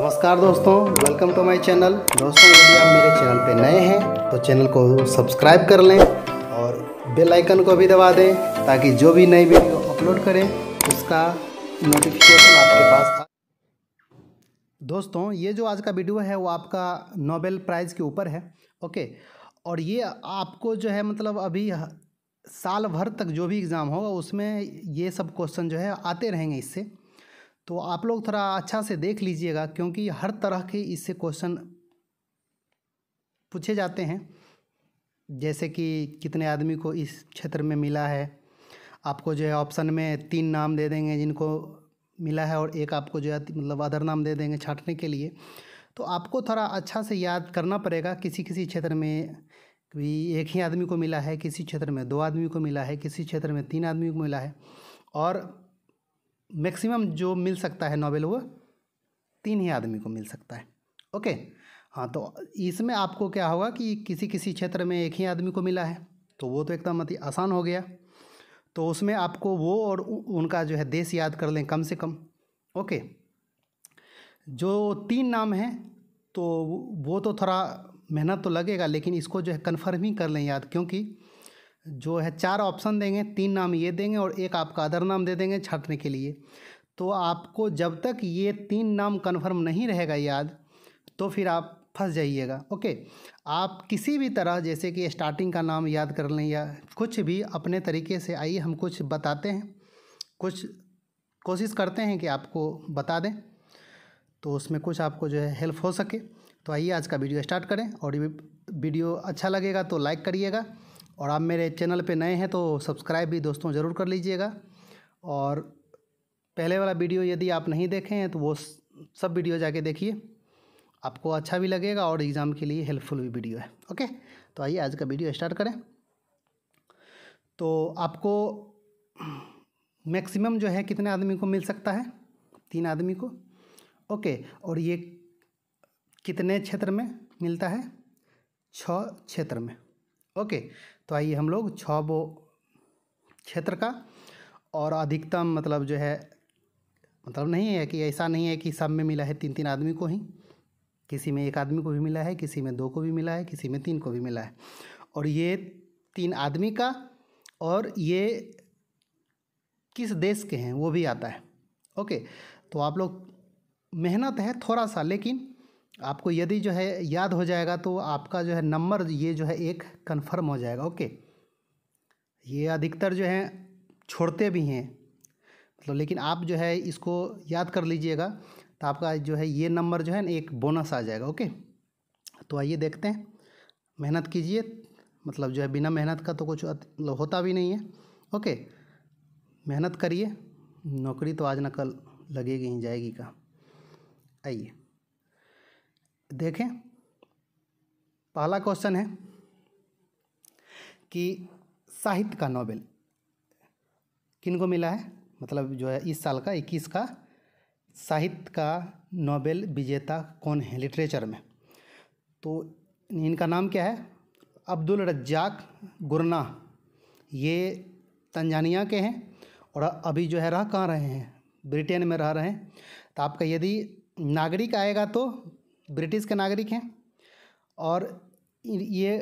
नमस्कार दोस्तों welcome to my channel दोस्तों यदि आप मेरे चैनल पे नए हैं तो चैनल को सब्सक्राइब कर लें और बेल आइकन को भी दबा दें ताकि जो भी नई वीडियो अपलोड करें उसका नोटिफिकेशन आपके पास दोस्तों ये जो आज का वीडियो है वो आपका नोबेल प्राइज़ के ऊपर है ओके और ये आपको जो है मतलब अभी साल भर तक जो भी एग्ज़ाम होगा उसमें ये सब क्वेश्चन जो है आते रहेंगे इससे तो आप लोग थोड़ा अच्छा से देख लीजिएगा क्योंकि हर तरह के इससे क्वेश्चन पूछे जाते हैं जैसे कि कितने आदमी को इस क्षेत्र में मिला है आपको जो है ऑप्शन में तीन नाम दे देंगे जिनको मिला है और एक आपको जो है मतलब अदर नाम दे देंगे छाटने के लिए तो आपको थोड़ा अच्छा से याद करना पड़ेगा किसी किसी क्षेत्र में भी एक ही आदमी को मिला है किसी क्षेत्र में दो आदमी को मिला है किसी क्षेत्र में तीन आदमी को मिला है और मैक्सिमम जो मिल सकता है नोबेल वो तीन ही आदमी को मिल सकता है ओके हाँ तो इसमें आपको क्या होगा कि किसी किसी क्षेत्र में एक ही आदमी को मिला है तो वो तो एकदम अति आसान हो गया तो उसमें आपको वो और उनका जो है देश याद कर लें कम से कम ओके जो तीन नाम हैं तो वो तो थोड़ा मेहनत तो लगेगा लेकिन इसको जो है कन्फर्म ही कर लें याद क्योंकि जो है चार ऑप्शन देंगे तीन नाम ये देंगे और एक आपका अदर नाम दे देंगे छाटने के लिए तो आपको जब तक ये तीन नाम कन्फर्म नहीं रहेगा याद तो फिर आप फंस जाइएगा ओके आप किसी भी तरह जैसे कि स्टार्टिंग का नाम याद कर लें या कुछ भी अपने तरीके से आइए हम कुछ बताते हैं कुछ कोशिश करते हैं कि आपको बता दें तो उसमें कुछ आपको जो है हेल्प हो सके तो आइए आज का वीडियो स्टार्ट करें और वीडियो अच्छा लगेगा तो लाइक करिएगा और आप मेरे चैनल पे नए हैं तो सब्सक्राइब भी दोस्तों ज़रूर कर लीजिएगा और पहले वाला वीडियो यदि आप नहीं देखे हैं तो वो सब वीडियो जाके देखिए आपको अच्छा भी लगेगा और एग्ज़ाम के लिए हेल्पफुल भी वीडियो है ओके तो आइए आज का वीडियो स्टार्ट करें तो आपको मैक्सिमम जो है कितने आदमी को मिल सकता है तीन आदमी को ओके और ये कितने क्षेत्र में मिलता है छ क्षेत्र में ओके तो आइए हम लोग छ वो क्षेत्र का और अधिकतम मतलब जो है मतलब नहीं है कि ऐसा नहीं है कि सब में मिला है तीन तीन आदमी को ही किसी में एक आदमी को भी मिला है किसी में दो को भी मिला है किसी में तीन को भी मिला है और ये तीन आदमी का और ये किस देश के हैं वो भी आता है ओके तो आप लोग मेहनत है थोड़ा सा लेकिन आपको यदि जो है याद हो जाएगा तो आपका जो है नंबर ये जो है एक कन्फर्म हो जाएगा ओके ये अधिकतर जो है छोड़ते भी हैं मतलब लेकिन आप जो है इसको याद कर लीजिएगा तो आपका जो है ये नंबर जो है ना एक बोनस आ जाएगा ओके तो आइए देखते हैं मेहनत कीजिए मतलब जो है बिना मेहनत का तो कुछ मतलब होता भी नहीं है ओके मेहनत करिए नौकरी तो आज ना कल लगेगी ही जाएगी का आइए देखें पहला क्वेश्चन है कि साहित्य का नोबेल किन को मिला है मतलब जो है इस साल का इक्कीस का साहित्य का नोबेल विजेता कौन है लिटरेचर में तो इनका नाम क्या है अब्दुल रज्जाक गुरना ये तंजानिया के हैं और अभी जो है रह कहाँ रहे हैं ब्रिटेन में रह रहे हैं तो आपका यदि नागरिक आएगा तो ब्रिटिश के नागरिक हैं और ये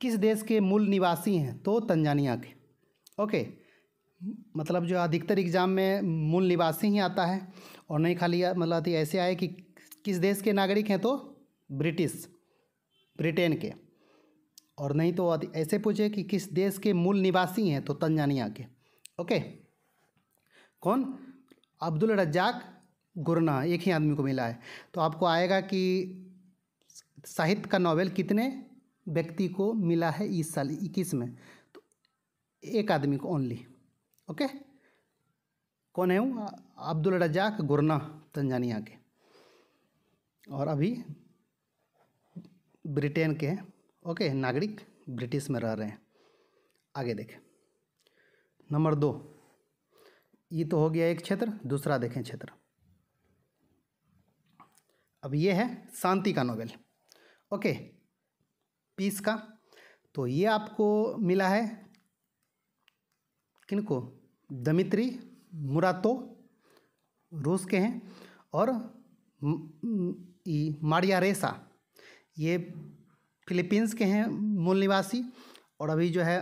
किस देश के मूल निवासी हैं तो तंजानिया के ओके मतलब जो अधिकतर एग्ज़ाम में मूल निवासी ही आता है और नहीं खाली मतलब ऐसे आए कि किस देश के नागरिक हैं तो ब्रिटिश ब्रिटेन के और नहीं तो ऐसे पूछे कि किस देश के मूल निवासी हैं तो तंजानिया के ओके कौन अब्दुल रज्जाक गुरना एक ही आदमी को मिला है तो आपको आएगा कि साहित्य का नॉवेल कितने व्यक्ति को मिला है इस साल इक्कीस में तो एक आदमी को ओनली ओके कौन है वो अब्दुल रजाक गुरना तंजानिया के और अभी ब्रिटेन के ओके नागरिक ब्रिटिश में रह रहे हैं आगे देखें नंबर दो ये तो हो गया एक क्षेत्र दूसरा देखें क्षेत्र अब ये है शांति का नोवेल ओके पीस का तो ये आपको मिला है किनको दमित्री मुरातो रूस के हैं और मारिया रेसा ये फिलीपींस के हैं मूल निवासी और अभी जो है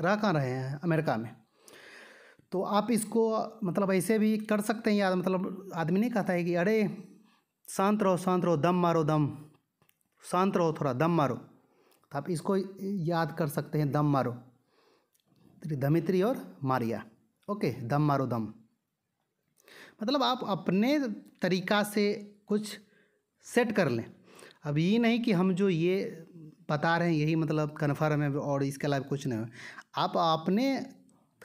रह कहाँ रहे हैं अमेरिका में तो आप इसको मतलब ऐसे भी कर सकते हैं याद मतलब आदमी नहीं कहता है कि अरे शांत रहो शांत रहो दम मारो दम शांत रहो थोड़ा दम मारो तो आप इसको याद कर सकते हैं दम मारो धमित्री और मारिया ओके दम मारो दम मतलब आप अपने तरीका से कुछ सेट कर लें अब ये नहीं कि हम जो ये बता रहे हैं यही मतलब कन्फर्म है और इसके अलावा कुछ नहीं हो आप अपने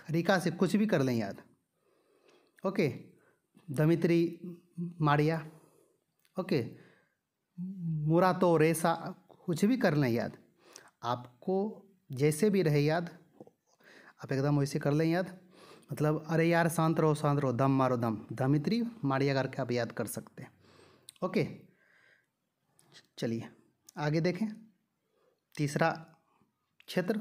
तरीका से कुछ भी कर लें याद ओके धमित्री मारिया ओके मुरा तो रेसा कुछ भी कर लें याद आपको जैसे भी रहे याद आप एकदम वैसे कर लें याद मतलब अरे यार शांत रहो शांत रहो दम मारो दम धमित्री मारिया करके आप याद कर सकते हैं ओके चलिए आगे देखें तीसरा क्षेत्र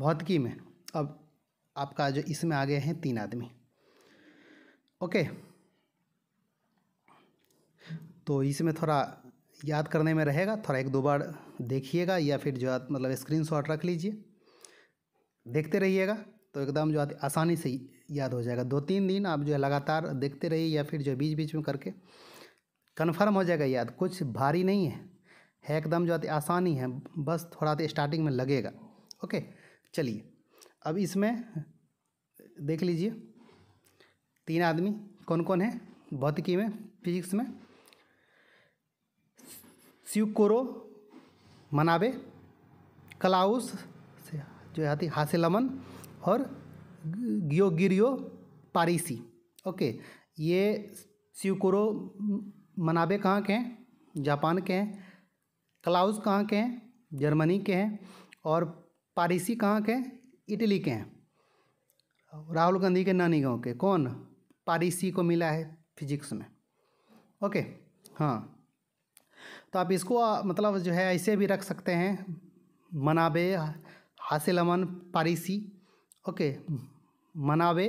भौतिकी में अब आपका जो इसमें आ गए हैं तीन आदमी ओके तो इसमें थोड़ा याद करने में रहेगा थोड़ा एक दो बार देखिएगा या फिर जो मतलब मतलब शॉट रख लीजिए देखते रहिएगा तो एकदम जो आती आसानी से याद हो जाएगा दो तीन दिन आप जो है लगातार देखते रहिए या फिर जो बीच बीच में करके कन्फर्म हो जाएगा याद कुछ भारी नहीं है है एकदम जो आती आसानी है बस थोड़ा तो स्टार्टिंग में लगेगा ओके चलिए अब इसमें देख लीजिए तीन आदमी कौन कौन है भौतिकी में फिजिक्स में शिवकोरो मनाबे कलाउस जो है हासिलमन और गियोगिरियो पारिसी ओके ये सीकोरो मनाबे कहाँ के हैं जापान के हैं क्लाउस कहाँ के हैं जर्मनी के हैं और पारिसी कहाँ के हैं इटली के हैं राहुल गांधी के नानी गांव के कौन पारिसी को मिला है फिजिक्स में ओके हाँ तो आप इसको मतलब जो है ऐसे भी रख सकते हैं मनाबे हासिल अमन पारिसी ओके मनाबे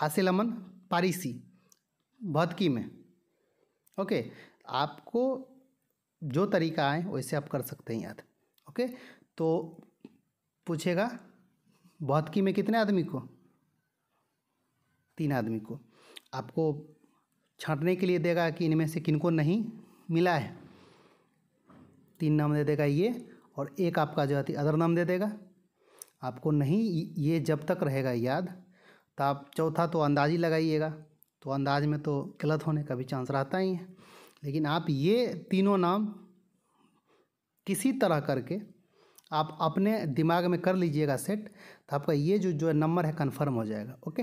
हासिल अमन पारिसी भदकी में ओके आपको जो तरीका आए वैसे आप कर सकते हैं याद ओके तो पूछेगा भौतकी में कितने आदमी को तीन आदमी को आपको छाँटने के लिए देगा कि इनमें से किनको नहीं मिला है तीन नाम दे देगा ये और एक आपका जो है अदर नाम दे देगा आपको नहीं ये जब तक रहेगा याद तो आप चौथा तो अंदाज ही लगाइएगा तो अंदाज में तो गलत होने का भी चांस रहता ही है लेकिन आप ये तीनों नाम किसी तरह करके आप अपने दिमाग में कर लीजिएगा सेट तो आपका ये जो जो नंबर है कन्फर्म हो जाएगा ओके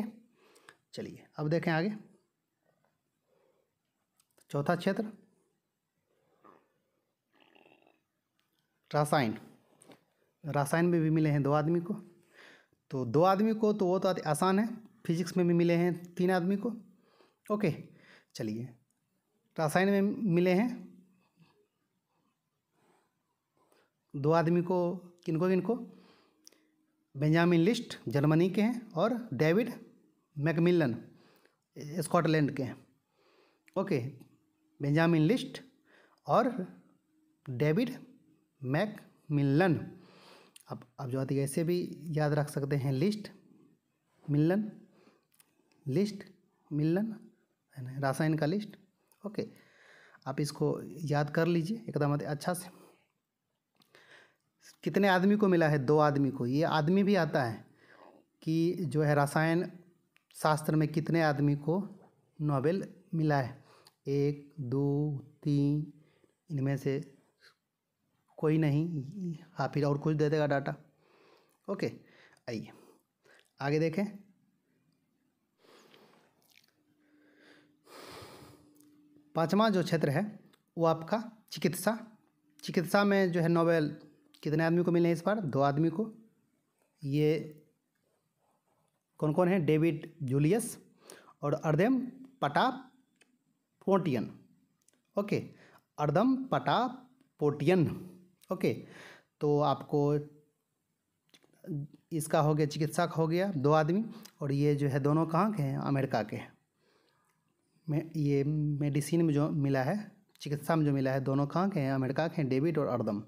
चलिए अब देखें आगे चौथा क्षेत्र रासायन रासायन में भी मिले हैं दो आदमी को तो दो आदमी को तो वो तो आसान है फिजिक्स में भी मिले हैं तीन आदमी को ओके चलिए रासायन में मिले हैं दो आदमी को किनको किनको बेंजामिन लिस्ट जर्मनी के हैं और डेविड मैकमिलन स्कॉटलैंड के हैं ओके बेंजामिन लिस्ट और डेविड मैकमिलन अब अब जो आती है ऐसे भी याद रख सकते हैं लिस्ट मिलन लिस्ट मिलन रासायन का लिस्ट ओके आप इसको याद कर लीजिए एकदम अच्छा से कितने आदमी को मिला है दो आदमी को ये आदमी भी आता है कि जो है रासायन शास्त्र में कितने आदमी को नोबेल मिला है एक दो तीन इनमें से कोई नहीं हाँ फिर और कुछ दे देगा डाटा ओके आइए आगे देखें पांचवा जो क्षेत्र है वो आपका चिकित्सा चिकित्सा में जो है नोबेल कितने आदमी को मिले इस बार दो आदमी को ये कौन कौन है डेविड जूलियस और अर्धम पटा पोटियन ओके अर्धम पटा पोटियन ओके तो आपको इसका हो गया चिकित्सक हो गया दो आदमी और ये जो है दोनों कहाँ के हैं अमेरिका के हैं ये मेडिसिन में जो मिला है चिकित्सा में जो मिला है दोनों कहाँ के हैं अमेरिका के हैं डेविड और अर्दम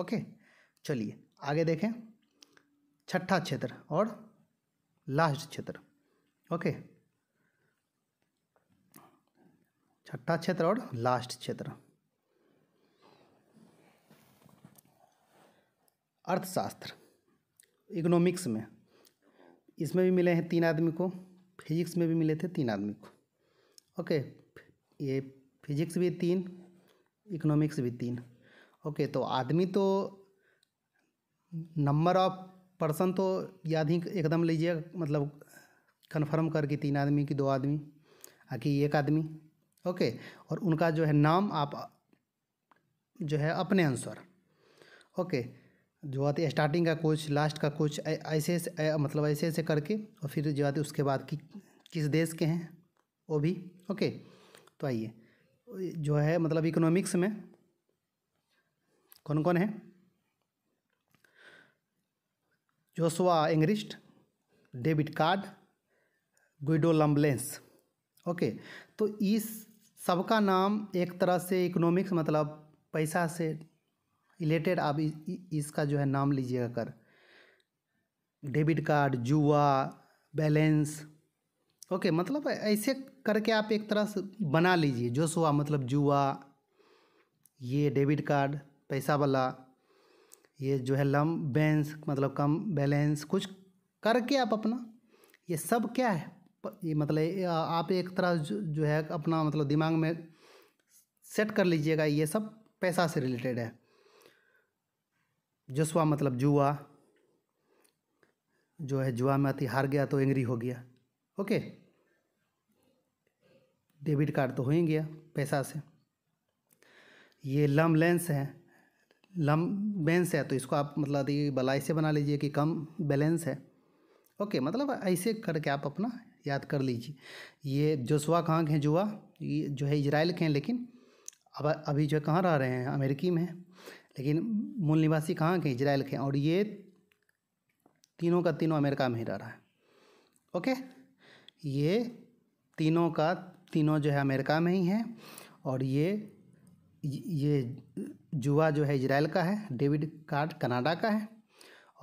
ओके चलिए आगे देखें छठा क्षेत्र और लास्ट क्षेत्र ओके छठा क्षेत्र और लास्ट क्षेत्र अर्थशास्त्र इकोनॉमिक्स में इसमें भी मिले हैं तीन आदमी को फिजिक्स में भी मिले थे तीन आदमी को ओके ये फिजिक्स भी तीन इकोनॉमिक्स भी तीन ओके तो आदमी तो नंबर ऑफ पर्सन तो याद ही एकदम लीजिए मतलब कन्फर्म करके तीन आदमी की दो आदमी आकि एक आदमी ओके और उनका जो है नाम आप जो है अपने आंसर ओके जो आती स्टार्टिंग का कुछ लास्ट का कुछ ऐसे ऐसे मतलब ऐसे ऐसे करके और फिर जो आती उसके बाद कि किस देश के हैं वो भी ओके तो आइए जो है मतलब इकोनॉमिक्स में कौन कौन है जोसुआ एंग्रिस्ट डेबिट कार्ड गुइडो लम्बलेंस ओके तो इस सबका नाम एक तरह से इकोनॉमिक्स मतलब पैसा से रिलेटेड आप इसका जो है नाम लीजिएगा कर डेबिट कार्ड जुआ बैलेंस ओके मतलब ऐसे करके आप एक तरह से बना लीजिए जोसुआ मतलब जुआ ये डेबिट कार्ड पैसा वाला ये जो है लम बेंस मतलब कम बैलेंस कुछ करके आप अपना ये सब क्या है ये मतलब आप एक तरह जो, है अपना मतलब दिमाग में सेट कर लीजिएगा ये सब पैसा से रिलेटेड है जसवा मतलब जुआ जो है जुआ में आती हार गया तो एंग्री हो गया ओके डेबिट कार्ड तो हो ही गया पैसा से ये लम लेंस है लम बेंस है तो इसको आप मतलब ये बलाई से बना लीजिए कि कम बैलेंस है ओके मतलब ऐसे करके आप अपना याद कर लीजिए ये जोसवा कहाँ के हैं जुआ ये जो है इजराइल के हैं लेकिन अब अभी जो है कहाँ रह रहे हैं अमेरिकी में लेकिन मूल निवासी कहाँ के इजराइल के और ये तीनों का तीनों अमेरिका में ही रह रहा है ओके ये तीनों का तीनों जो है अमेरिका में ही हैं और ये ये जुआ जो है इसराइल का है डेबिट कार्ड कनाडा का है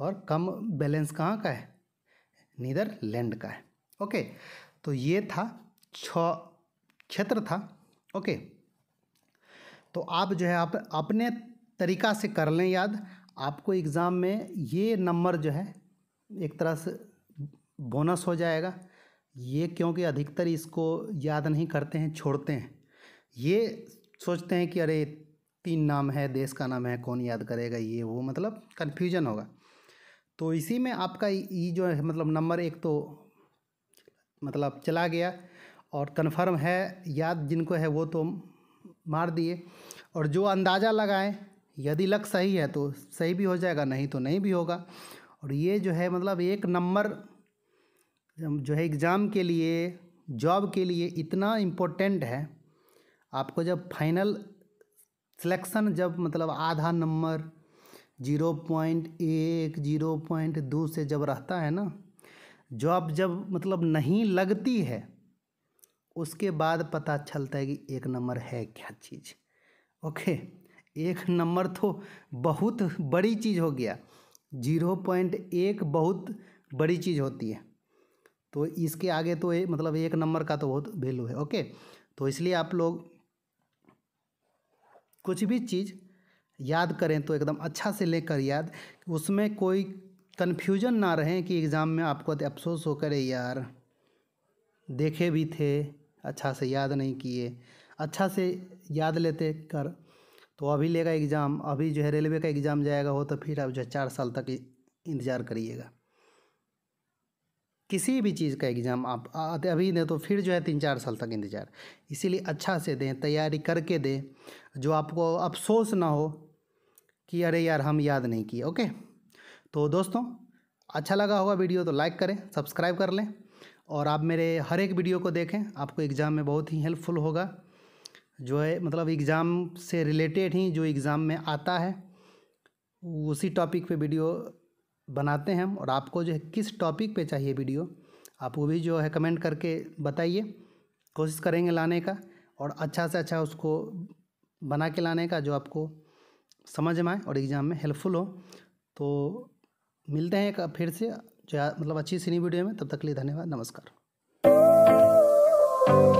और कम बैलेंस कहाँ का है नीदरलैंड का है ओके तो ये था छ क्षेत्र था ओके तो आप जो है आप अपने तरीका से कर लें याद आपको एग्ज़ाम में ये नंबर जो है एक तरह से बोनस हो जाएगा ये क्योंकि अधिकतर इसको याद नहीं करते हैं छोड़ते हैं ये सोचते हैं कि अरे तीन नाम है देश का नाम है कौन याद करेगा ये वो मतलब कन्फ्यूजन होगा तो इसी में आपका ये जो है मतलब नंबर एक तो मतलब चला गया और कन्फर्म है याद जिनको है वो तो मार दिए और जो अंदाज़ा लगाएं यदि लग सही है तो सही भी हो जाएगा नहीं तो नहीं भी होगा और ये जो है मतलब एक नंबर जो है एग्ज़ाम के लिए जॉब के लिए इतना इम्पोर्टेंट है आपको जब फाइनल सिलेक्शन जब मतलब आधा नंबर जीरो पॉइंट एक जीरो पॉइंट दो से जब रहता है ना जॉब जब मतलब नहीं लगती है उसके बाद पता चलता है कि एक नंबर है क्या चीज़ ओके एक नंबर तो बहुत बड़ी चीज़ हो गया जीरो पॉइंट एक बहुत बड़ी चीज़ होती है तो इसके आगे तो ए, मतलब एक नंबर का तो बहुत वैल्यू है ओके तो इसलिए आप लोग कुछ भी चीज़ याद करें तो एकदम अच्छा से लेकर याद उसमें कोई कन्फ्यूजन ना रहे कि एग्ज़ाम में आपको अफसोस हो करे यार देखे भी थे अच्छा से याद नहीं किए अच्छा से याद लेते कर तो अभी लेगा एग्ज़ाम अभी जो है रेलवे का एग्ज़ाम जाएगा हो तो फिर आप जो है चार साल तक इंतज़ार करिएगा किसी भी चीज़ का एग्ज़ाम आप अभी दें तो फिर जो है तीन चार साल तक इंतज़ार इसीलिए अच्छा से दें तैयारी करके दें जो आपको अफसोस ना हो कि अरे यार हम याद नहीं किए ओके तो दोस्तों अच्छा लगा होगा वीडियो तो लाइक करें सब्सक्राइब कर लें और आप मेरे हर एक वीडियो को देखें आपको एग्ज़ाम में बहुत ही हेल्पफुल होगा जो है मतलब एग्ज़ाम से रिलेटेड ही जो एग्ज़ाम में आता है उसी टॉपिक पे वीडियो बनाते हैं हम और आपको जो है किस टॉपिक पे चाहिए वीडियो आप वो भी जो है कमेंट करके बताइए कोशिश करेंगे लाने का और अच्छा से अच्छा उसको बना के लाने का जो आपको समझ में आए और एग्ज़ाम में हेल्पफुल हो तो मिलते हैं फिर से जो मतलब अच्छी सीनी वीडियो में तब तक के लिए धन्यवाद नमस्कार